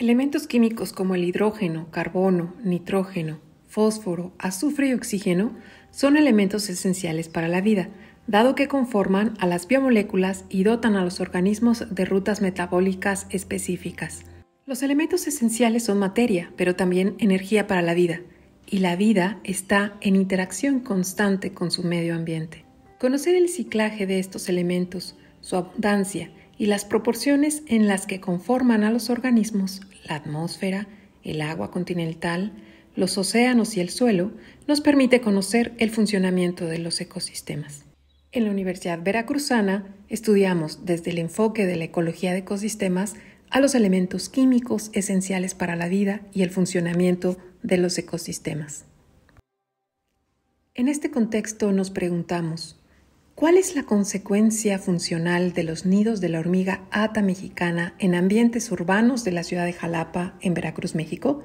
Elementos químicos como el hidrógeno, carbono, nitrógeno, fósforo, azufre y oxígeno son elementos esenciales para la vida, dado que conforman a las biomoléculas y dotan a los organismos de rutas metabólicas específicas. Los elementos esenciales son materia, pero también energía para la vida, y la vida está en interacción constante con su medio ambiente. Conocer el ciclaje de estos elementos, su abundancia y las proporciones en las que conforman a los organismos, la atmósfera, el agua continental, los océanos y el suelo, nos permite conocer el funcionamiento de los ecosistemas. En la Universidad Veracruzana estudiamos desde el enfoque de la ecología de ecosistemas a los elementos químicos esenciales para la vida y el funcionamiento de los ecosistemas. En este contexto nos preguntamos, ¿Cuál es la consecuencia funcional de los nidos de la hormiga ata mexicana en ambientes urbanos de la ciudad de Jalapa, en Veracruz, México?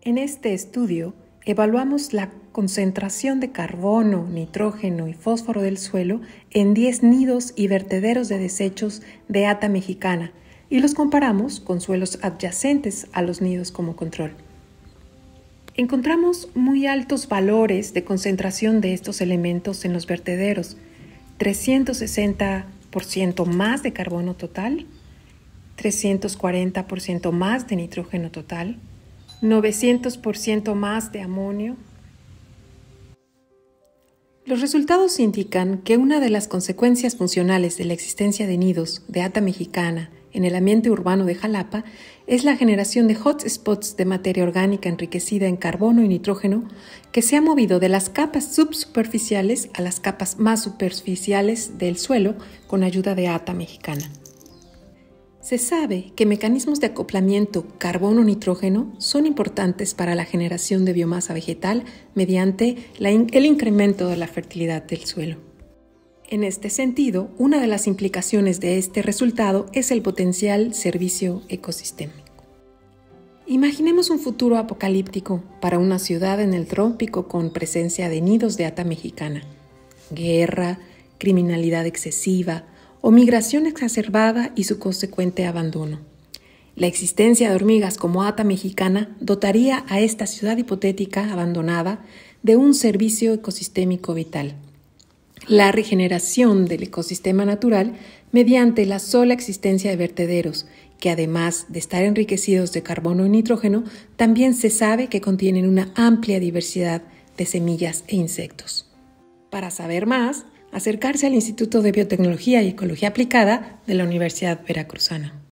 En este estudio evaluamos la concentración de carbono, nitrógeno y fósforo del suelo en 10 nidos y vertederos de desechos de ata mexicana y los comparamos con suelos adyacentes a los nidos como control. Encontramos muy altos valores de concentración de estos elementos en los vertederos, 360% más de carbono total, 340% más de nitrógeno total, 900% más de amonio. Los resultados indican que una de las consecuencias funcionales de la existencia de nidos de ata mexicana en el ambiente urbano de Jalapa es la generación de hotspots de materia orgánica enriquecida en carbono y nitrógeno que se ha movido de las capas subsuperficiales a las capas más superficiales del suelo con ayuda de ATA mexicana. Se sabe que mecanismos de acoplamiento carbono-nitrógeno son importantes para la generación de biomasa vegetal mediante el incremento de la fertilidad del suelo. En este sentido, una de las implicaciones de este resultado es el potencial servicio ecosistémico. Imaginemos un futuro apocalíptico para una ciudad en el trópico con presencia de nidos de ata mexicana. Guerra, criminalidad excesiva o migración exacerbada y su consecuente abandono. La existencia de hormigas como ata mexicana dotaría a esta ciudad hipotética abandonada de un servicio ecosistémico vital la regeneración del ecosistema natural mediante la sola existencia de vertederos, que además de estar enriquecidos de carbono y nitrógeno, también se sabe que contienen una amplia diversidad de semillas e insectos. Para saber más, acercarse al Instituto de Biotecnología y Ecología Aplicada de la Universidad Veracruzana.